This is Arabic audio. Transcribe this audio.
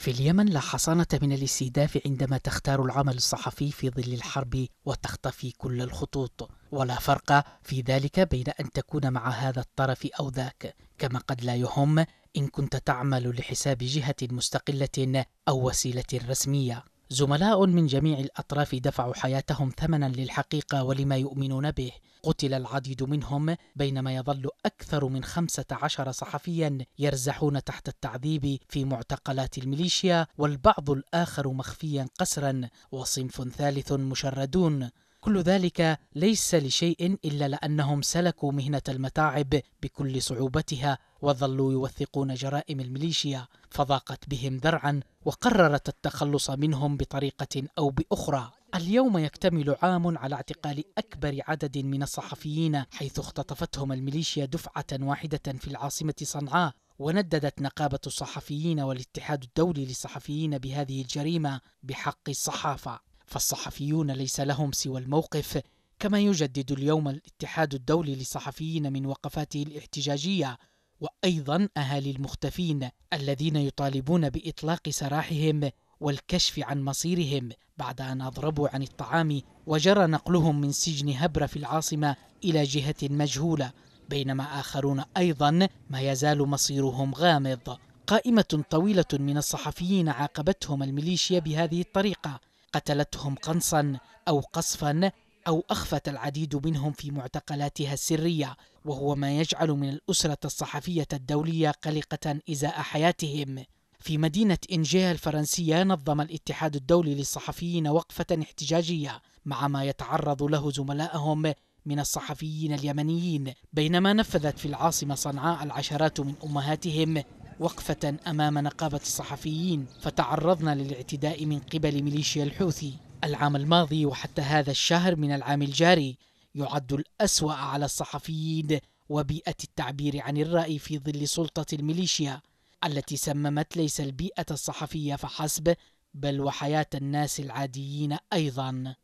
في اليمن لا حصانة من الاستهداف عندما تختار العمل الصحفي في ظل الحرب وتختفي كل الخطوط ولا فرق في ذلك بين أن تكون مع هذا الطرف أو ذاك كما قد لا يهم إن كنت تعمل لحساب جهة مستقلة أو وسيلة رسمية زملاء من جميع الأطراف دفعوا حياتهم ثمنا للحقيقة ولما يؤمنون به قتل العديد منهم بينما يظل أكثر من خمسة عشر صحفيا يرزحون تحت التعذيب في معتقلات الميليشيا والبعض الآخر مخفيا قسرا وصنف ثالث مشردون كل ذلك ليس لشيء الا لانهم سلكوا مهنه المتاعب بكل صعوبتها وظلوا يوثقون جرائم الميليشيا فضاقت بهم ذرعا وقررت التخلص منهم بطريقه او باخرى اليوم يكتمل عام على اعتقال اكبر عدد من الصحفيين حيث اختطفتهم الميليشيا دفعه واحده في العاصمه صنعاء ونددت نقابه الصحفيين والاتحاد الدولي للصحفيين بهذه الجريمه بحق الصحافه فالصحفيون ليس لهم سوى الموقف كما يجدد اليوم الاتحاد الدولي للصحفيين من وقفاته الاحتجاجيه وايضا اهالي المختفين الذين يطالبون باطلاق سراحهم والكشف عن مصيرهم بعد ان اضربوا عن الطعام وجرى نقلهم من سجن هبره في العاصمه الى جهه مجهوله بينما اخرون ايضا ما يزال مصيرهم غامض قائمه طويله من الصحفيين عاقبتهم الميليشيا بهذه الطريقه قتلتهم قنصا أو قصفا أو أخفت العديد منهم في معتقلاتها السرية وهو ما يجعل من الأسرة الصحفية الدولية قلقة إزاء حياتهم في مدينة إنجيه الفرنسية نظم الاتحاد الدولي للصحفيين وقفة احتجاجية مع ما يتعرض له زملائهم من الصحفيين اليمنيين بينما نفذت في العاصمة صنعاء العشرات من أمهاتهم وقفة أمام نقابة الصحفيين فتعرضنا للاعتداء من قبل ميليشيا الحوثي العام الماضي وحتى هذا الشهر من العام الجاري يعد الأسوأ على الصحفيين وبيئة التعبير عن الرأي في ظل سلطة الميليشيا التي سممت ليس البيئة الصحفية فحسب بل وحياة الناس العاديين أيضاً